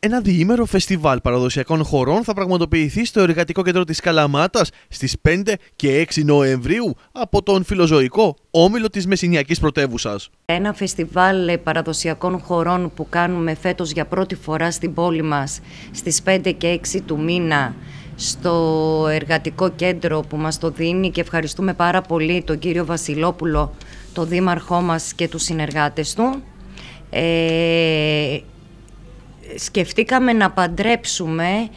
Ένα διήμερο φεστιβάλ παραδοσιακών χωρών θα πραγματοποιηθεί στο εργατικό κέντρο της Καλαμάτας στις 5 και 6 Νοεμβρίου από τον φιλοζωικό όμιλο της Μεσσηνιακής Πρωτεύουσας. Ένα φεστιβάλ ε, παραδοσιακών χωρών που κάνουμε φέτος για πρώτη φορά στην πόλη μας στις 5 και 6 του μήνα στο εργατικό κέντρο που μας το δίνει και ευχαριστούμε πάρα πολύ τον κύριο Βασιλόπουλο, τον δήμαρχό μας και τους συνεργάτες του. Ε, σκεφτήκαμε να παντρέψουμε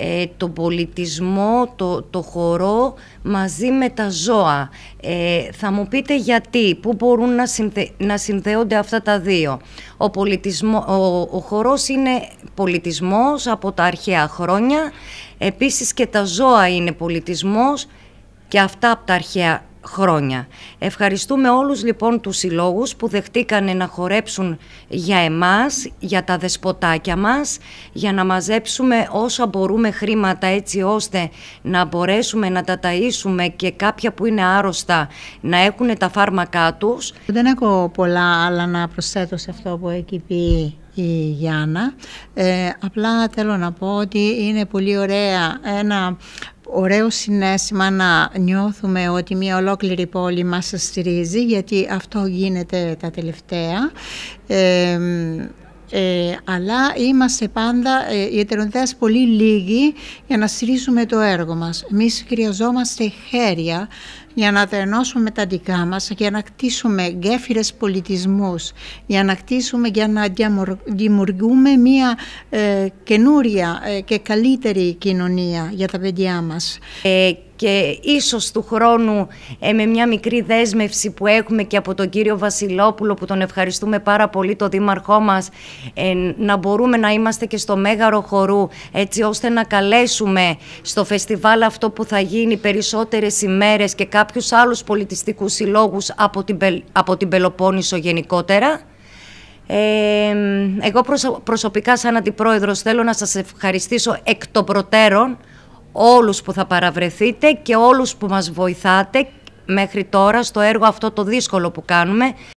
ε, τον πολιτισμό, το, το χορό μαζί με τα ζώα. Ε, θα μου πείτε γιατί, πού μπορούν να, συνδέονται αυτά τα δύο. Ο, πολιτισμό, ο, ο χορός είναι πολιτισμός από τα αρχαία χρόνια, επίσης και τα ζώα είναι πολιτισμός και αυτά από τα αρχαία χρόνια. Ευχαριστούμε όλους λοιπόν τους συλλόγους που δεχτήκανε να χορέψουν για εμάς, για τα δεσποτάκια μας, για να μαζέψουμε όσα μπορούμε χρήματα έτσι ώστε να μπορέσουμε να τα ταΐσουμε και κάποια που είναι άρρωστα να έχουν τα φάρμακά τους. Δεν έχω πολλά άλλα να προσθέτω σε αυτό που έχει πει η Γιάννα. Ε, απλά θέλω να πω ότι είναι πολύ ωραία ένα ωραίο συνέστημα να νιώθουμε ότι μια ολόκληρη πόλη μας στηρίζει γιατί αυτό γίνεται τα τελευταία ε, αλλά είμαστε πάντα ε, οι πολύ λίγοι για να στηρίζουμε το έργο μας. Εμείς χρειαζόμαστε χέρια για να ενώσουμε τα δικά μας, για να κτίσουμε γέφυρες πολιτισμούς, για να κτίσουμε, για να δημιουργούμε μια ε, καινούρια ε, και καλύτερη κοινωνία για τα παιδιά μας. Ε, και ίσως του χρόνου ε, με μια μικρή δέσμευση που έχουμε και από τον κύριο Βασιλόπουλο που τον ευχαριστούμε πάρα πολύ το δήμαρχό μας ε, να μπορούμε να είμαστε και στο Μέγαρο Χορού έτσι ώστε να καλέσουμε στο φεστιβάλ αυτό που θα γίνει περισσότερες ημέρες και κάποιες κάποιους άλλους πολιτιστικούς συλλόγους από την, από την Πελοπόννησο γενικότερα. εγώ προσωπικά σαν αντιπρόεδρος θέλω να σας ευχαριστήσω εκ των προτέρων όλους που θα παραβρεθείτε και όλους που μας βοηθάτε μέχρι τώρα στο έργο αυτό το δύσκολο που κάνουμε.